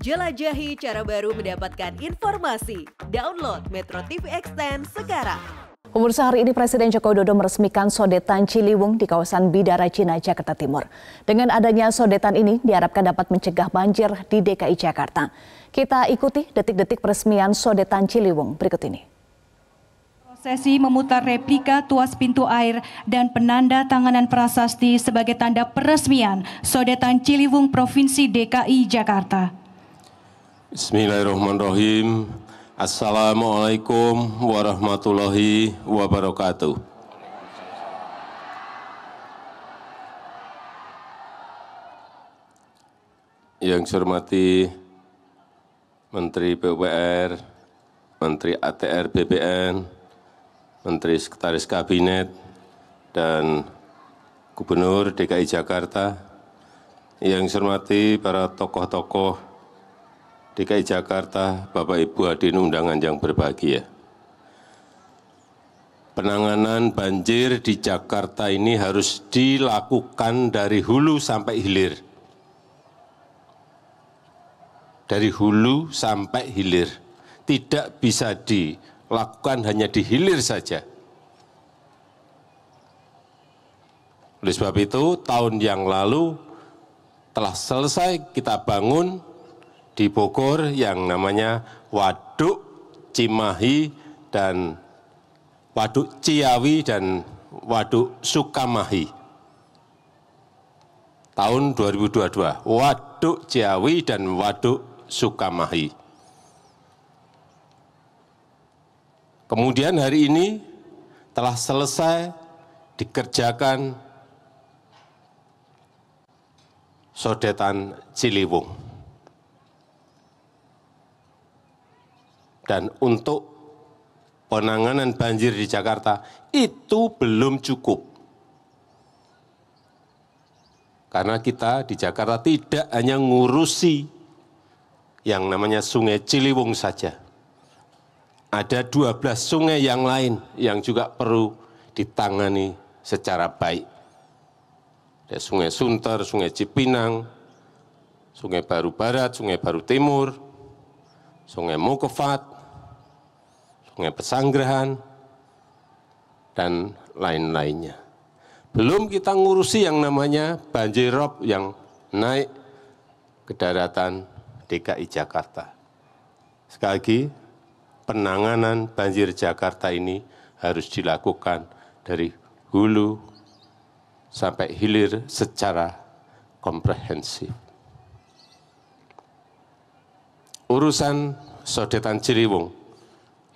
Jelajahi cara baru mendapatkan informasi. Download Metro TV Extend sekarang. Pemirsa hari ini Presiden Joko Widodo meresmikan sodetan Ciliwung di kawasan Bidara Cina, Jakarta Timur. Dengan adanya sodetan ini diharapkan dapat mencegah banjir di DKI Jakarta. Kita ikuti detik-detik peresmian sodetan Ciliwung berikut ini. Prosesi memutar replika tuas pintu air dan penanda tanganan prasasti sebagai tanda peresmian sodetan Ciliwung Provinsi DKI Jakarta. Bismillahirrahmanirrahim. Assalamualaikum warahmatullahi wabarakatuh. Yang saya hormati Menteri PUPR, Menteri ATR BPN, Menteri Sekretaris Kabinet, dan Gubernur DKI Jakarta, yang saya hormati para tokoh-tokoh DKI Jakarta, Bapak Ibu hadirin undangan yang berbahagia. Penanganan banjir di Jakarta ini harus dilakukan dari hulu sampai hilir. Dari hulu sampai hilir. Tidak bisa dilakukan hanya di hilir saja. Oleh sebab itu, tahun yang lalu telah selesai kita bangun di Bogor yang namanya Waduk Cimahi dan Waduk Ciawi dan Waduk Sukamahi. Tahun 2022, Waduk Ciawi dan Waduk Sukamahi. Kemudian hari ini telah selesai dikerjakan sodetan Ciliwung. dan untuk penanganan banjir di Jakarta itu belum cukup. Karena kita di Jakarta tidak hanya ngurusi yang namanya sungai Ciliwung saja. Ada 12 sungai yang lain yang juga perlu ditangani secara baik. Ada sungai Sunter, sungai Cipinang, sungai Baru Barat, sungai Baru Timur, sungai Mokofat, sungai pesanggerahan dan lain-lainnya. Belum kita ngurusi yang namanya banjir rob yang naik ke daratan DKI Jakarta. Sekali lagi, penanganan banjir Jakarta ini harus dilakukan dari hulu sampai hilir secara komprehensif. Urusan sodetan Ciliwung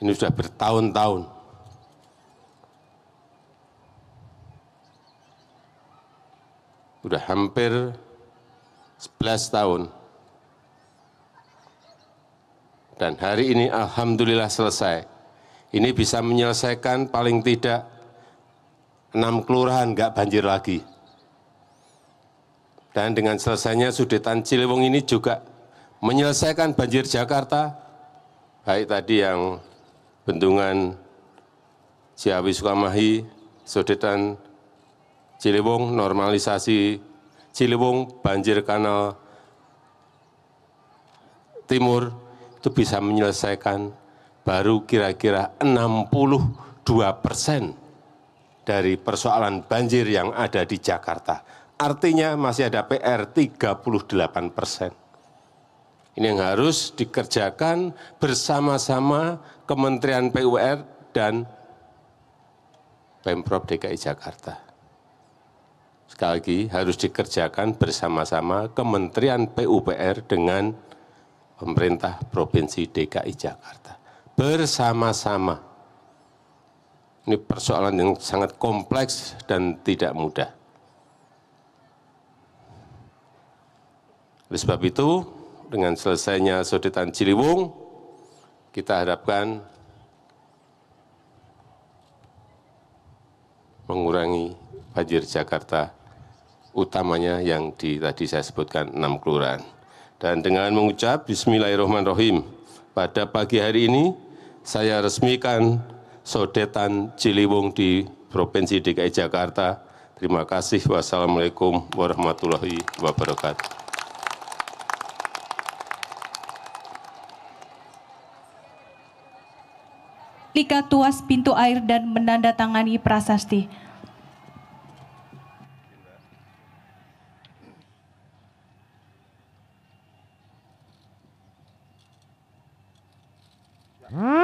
ini sudah bertahun-tahun. Sudah hampir 11 tahun. Dan hari ini Alhamdulillah selesai. Ini bisa menyelesaikan paling tidak enam kelurahan nggak banjir lagi. Dan dengan selesainya Sudetan Ciliwung ini juga menyelesaikan banjir Jakarta, baik tadi yang Bendungan Ciawi Sukamahi, Sodetan Ciliwung, normalisasi Ciliwung, banjir kanal timur itu bisa menyelesaikan baru kira-kira 62 persen dari persoalan banjir yang ada di Jakarta. Artinya masih ada PR 38 persen. Ini yang harus dikerjakan bersama-sama Kementerian PUR dan Pemprov DKI Jakarta. Sekali lagi, harus dikerjakan bersama-sama Kementerian PUPR dengan pemerintah Provinsi DKI Jakarta. Bersama-sama. Ini persoalan yang sangat kompleks dan tidak mudah. Oleh sebab itu, dengan selesainya sodetan Ciliwung, kita harapkan mengurangi banjir Jakarta, utamanya yang di, tadi saya sebutkan enam kelurahan. Dan dengan mengucap Bismillahirrahmanirrahim, pada pagi hari ini saya resmikan sodetan Ciliwung di Provinsi DKI Jakarta. Terima kasih. Wassalamualaikum warahmatullahi wabarakatuh. Lika Tuas Pintu Air dan menandatangani prasasti. Hmm.